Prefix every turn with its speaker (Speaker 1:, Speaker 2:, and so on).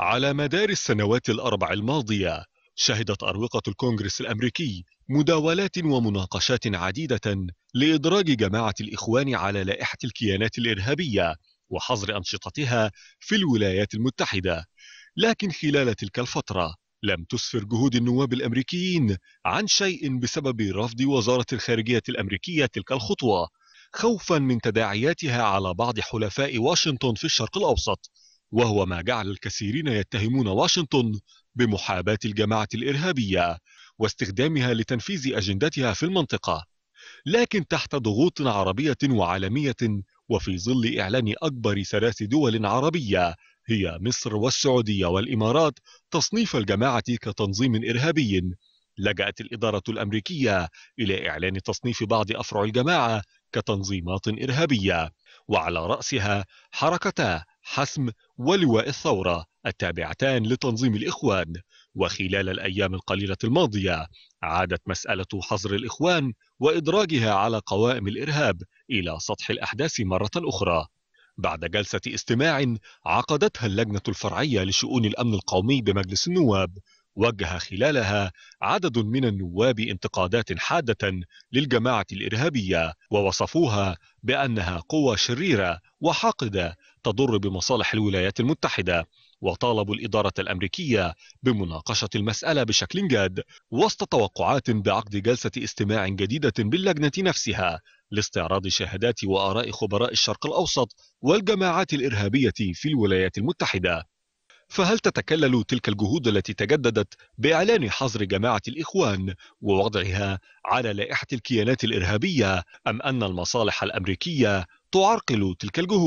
Speaker 1: على مدار السنوات الأربع الماضية شهدت أروقة الكونغرس الأمريكي مداولات ومناقشات عديدة لإدراج جماعة الإخوان على لائحة الكيانات الإرهابية وحظر أنشطتها في الولايات المتحدة لكن خلال تلك الفترة لم تسفر جهود النواب الأمريكيين عن شيء بسبب رفض وزارة الخارجية الأمريكية تلك الخطوة خوفا من تداعياتها على بعض حلفاء واشنطن في الشرق الأوسط وهو ما جعل الكثيرين يتهمون واشنطن بمحاباة الجماعة الإرهابية واستخدامها لتنفيذ أجندتها في المنطقة لكن تحت ضغوط عربية وعالمية وفي ظل إعلان أكبر ثلاث دول عربية هي مصر والسعودية والإمارات تصنيف الجماعة كتنظيم إرهابي لجأت الإدارة الأمريكية إلى إعلان تصنيف بعض أفرع الجماعة كتنظيمات إرهابية وعلى رأسها حركتا حسم ولواء الثورة التابعتان لتنظيم الإخوان وخلال الأيام القليلة الماضية عادت مسألة حظر الإخوان وإدراجها على قوائم الإرهاب إلى سطح الأحداث مرة أخرى بعد جلسة استماع عقدتها اللجنة الفرعية لشؤون الأمن القومي بمجلس النواب وجه خلالها عدد من النواب انتقادات حاده للجماعه الارهابيه ووصفوها بانها قوى شريره وحاقده تضر بمصالح الولايات المتحده وطالبوا الإدارة الأمريكية بمناقشة المسألة بشكل جاد وسط توقعات بعقد جلسة استماع جديدة باللجنة نفسها لاستعراض شهادات وآراء خبراء الشرق الأوسط والجماعات الإرهابية في الولايات المتحدة فهل تتكلل تلك الجهود التي تجددت بإعلان حظر جماعة الإخوان ووضعها على لائحة الكيانات الإرهابية أم أن المصالح الأمريكية تعرقل تلك الجهود؟